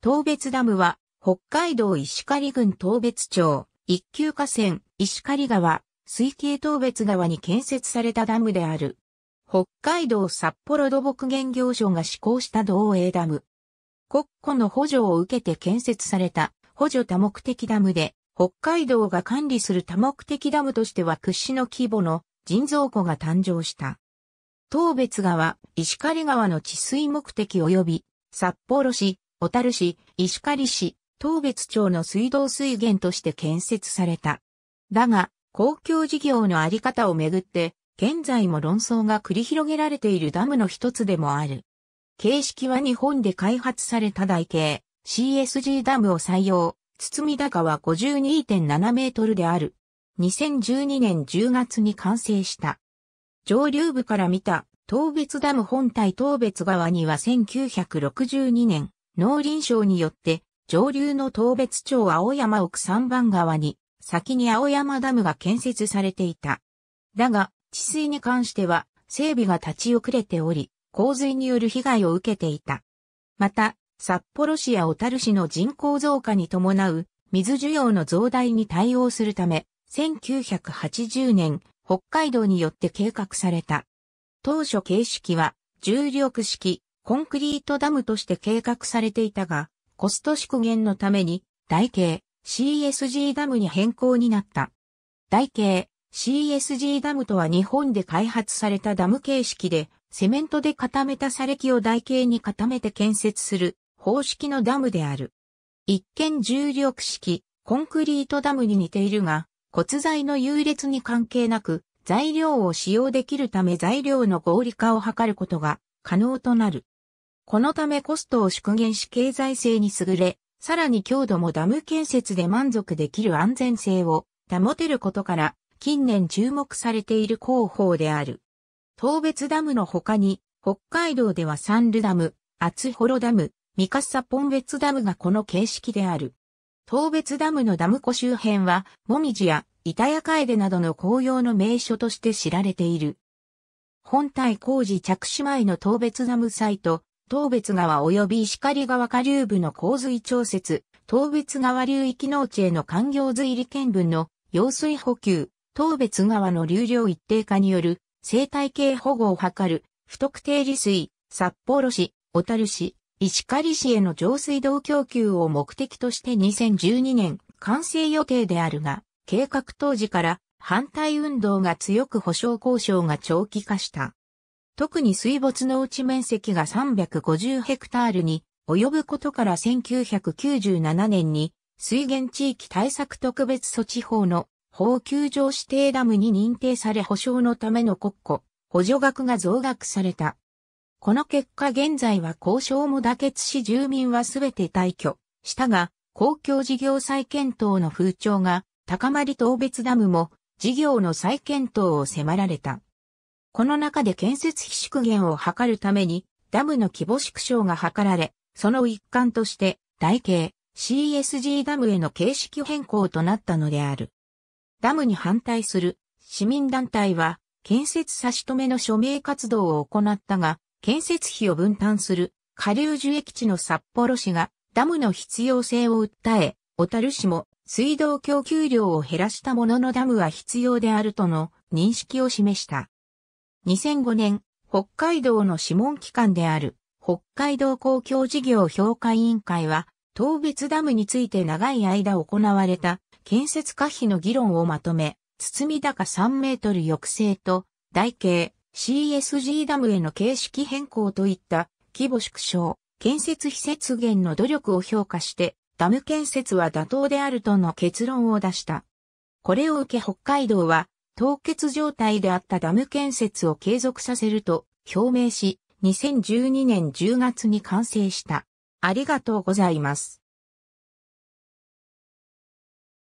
東別ダムは、北海道石狩郡東別町、一級河川、石狩川、水系東別川に建設されたダムである。北海道札幌土木原業所が施行した同営ダム。国庫の補助を受けて建設された補助多目的ダムで、北海道が管理する多目的ダムとしては屈指の規模の人造湖が誕生した。東別川、石狩川の治水目的及び札幌市、小樽市、石狩市、東別町の水道水源として建設された。だが、公共事業のあり方をめぐって、現在も論争が繰り広げられているダムの一つでもある。形式は日本で開発された台形、CSG ダムを採用、包み高は52.7メートルである。2012年10月に完成した。上流部から見た東別ダム本体東別川には1962年農林省によって、上流の東別町青山奥三番川に、先に青山ダムが建設されていた。だが、治水に関しては、整備が立ち遅れており、洪水による被害を受けていた。また、札幌市や小樽市の人口増加に伴う水需要の増大に対応するため、1980年、北海道によって計画された。当初形式は、重力式、コンクリートダムとして計画されていたが、コスト縮減のために、台形 CSG ダムに変更になった。台形 CSG ダムとは日本で開発されたダム形式で、セメントで固めた砂礫を台形に固めて建設する方式のダムである。一見重力式、コンクリートダムに似ているが、骨材の優劣に関係なく、材料を使用できるため材料の合理化を図ることが可能となる。このためコストを縮減し経済性に優れ、さらに強度もダム建設で満足できる安全性を保てることから、近年注目されている広報である。東別ダムの他に、北海道ではサンルダム、厚幌ダム、ミカッサポン別ダムがこの形式である。東別ダムのダム湖周辺は、モミジやイタヤカエデなどの紅葉の名所として知られている。本体工事着手前の東別ダムサイト、東別川及び石狩川下流部の洪水調節、東別川流域農地への環境水利見分の用水補給、東別川の流量一定化による生態系保護を図る不特定利水、札幌市、小樽市、石狩市への上水道供給を目的として2012年完成予定であるが、計画当時から反対運動が強く保障交渉が長期化した。特に水没のうち面積が350ヘクタールに及ぶことから1997年に水源地域対策特別措置法の法救上指定ダムに認定され保障のための国庫、補助額が増額された。この結果現在は交渉も妥結し住民はすべて退去したが、公共事業再検討の風潮が高まり東別ダムも事業の再検討を迫られた。この中で建設費縮減を図るために、ダムの規模縮小が図られ、その一環として、台形、CSG ダムへの形式変更となったのである。ダムに反対する市民団体は、建設差し止めの署名活動を行ったが、建設費を分担する下流樹液地の札幌市がダムの必要性を訴え、小樽市も水道供給量を減らしたもののダムは必要であるとの認識を示した。2005年、北海道の諮問機関である、北海道公共事業評価委員会は、東別ダムについて長い間行われた建設可否の議論をまとめ、包み高3メートル抑制と、台形 CSG ダムへの形式変更といった規模縮小、建設費節減の努力を評価して、ダム建設は妥当であるとの結論を出した。これを受け北海道は凍結状態であったダム建設を継続させると表明し、2012年10月に完成した。ありがとうございます。